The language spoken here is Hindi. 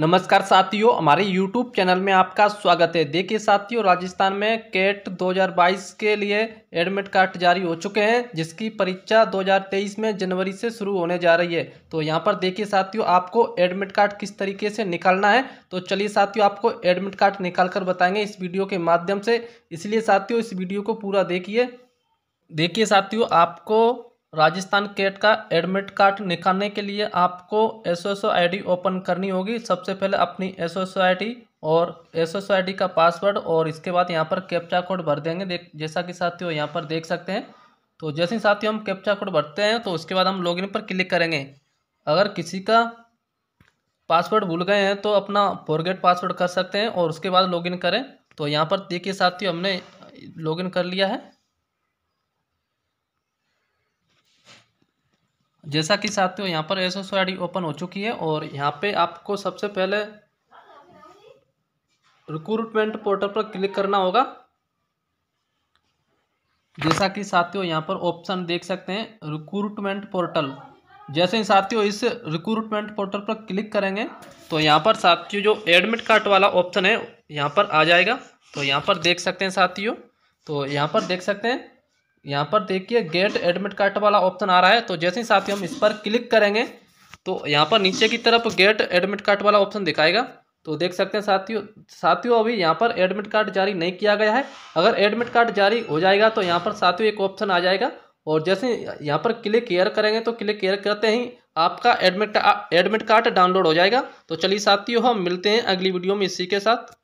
नमस्कार साथियों हमारे YouTube चैनल में आपका स्वागत है देखिए साथियों राजस्थान में कैट 2022 के लिए एडमिट कार्ड जारी हो चुके हैं जिसकी परीक्षा 2023 में जनवरी से शुरू होने जा रही है तो यहाँ पर देखिए साथियों आपको एडमिट कार्ड किस तरीके से निकालना है तो चलिए साथियों आपको एडमिट कार्ड निकाल कर बताएंगे इस वीडियो के माध्यम से इसलिए साथियों इस वीडियो को पूरा देखिए देखिए साथियों आपको राजस्थान केट का एडमिट कार्ड निकालने के लिए आपको एस ओ आई ओपन करनी होगी सबसे पहले अपनी एस ओ आई और एस ओ आई का पासवर्ड और इसके बाद यहाँ पर कैप्चा कोड भर देंगे देख जैसा कि साथियों यहाँ पर देख सकते हैं तो जैसे ही साथियों हम कैप्चा कोड भरते हैं तो उसके बाद हम लॉगिन पर क्लिक करेंगे अगर किसी का पासवर्ड भूल गए हैं तो अपना फॉरगेट पासवर्ड कर सकते हैं और उसके बाद लॉगिन करें तो यहाँ पर देखिए साथियों हमने लॉगिन कर लिया है जैसा कि साथियों यहाँ पर एसोसो आई ओपन हो चुकी है और यहाँ पे आपको सबसे पहले रिक्रूटमेंट पोर्टल पर क्लिक करना होगा जैसा कि साथियों यहाँ पर ऑप्शन देख सकते हैं रिक्रूटमेंट पोर्टल जैसे ही साथियों इस रिक्रूटमेंट पोर्टल पर क्लिक करेंगे तो यहाँ पर साथियों जो एडमिट कार्ड वाला ऑप्शन है यहाँ पर आ जाएगा तो यहाँ पर देख सकते हैं साथियों तो यहाँ पर देख सकते हैं यहाँ पर देखिए गेट एडमिट कार्ड वाला ऑप्शन आ रहा है तो जैसे ही साथी हम इस पर क्लिक करेंगे तो यहाँ पर नीचे की तरफ गेट एडमिट कार्ड वाला ऑप्शन दिखाएगा तो देख सकते हैं साथियों साथियों अभी यहाँ पर एडमिट कार्ड जारी नहीं किया गया है अगर एडमिट कार्ड जारी हो जाएगा तो यहाँ पर साथियों एक ऑप्शन आ जाएगा और जैसे यहाँ पर क्लिक केयर करेंगे तो क्लिक केयर करते ही आपका एडमिट एडमिट कार्ड डाउनलोड हो जाएगा तो चलिए साथियों हम मिलते हैं अगली वीडियो में इसी के साथ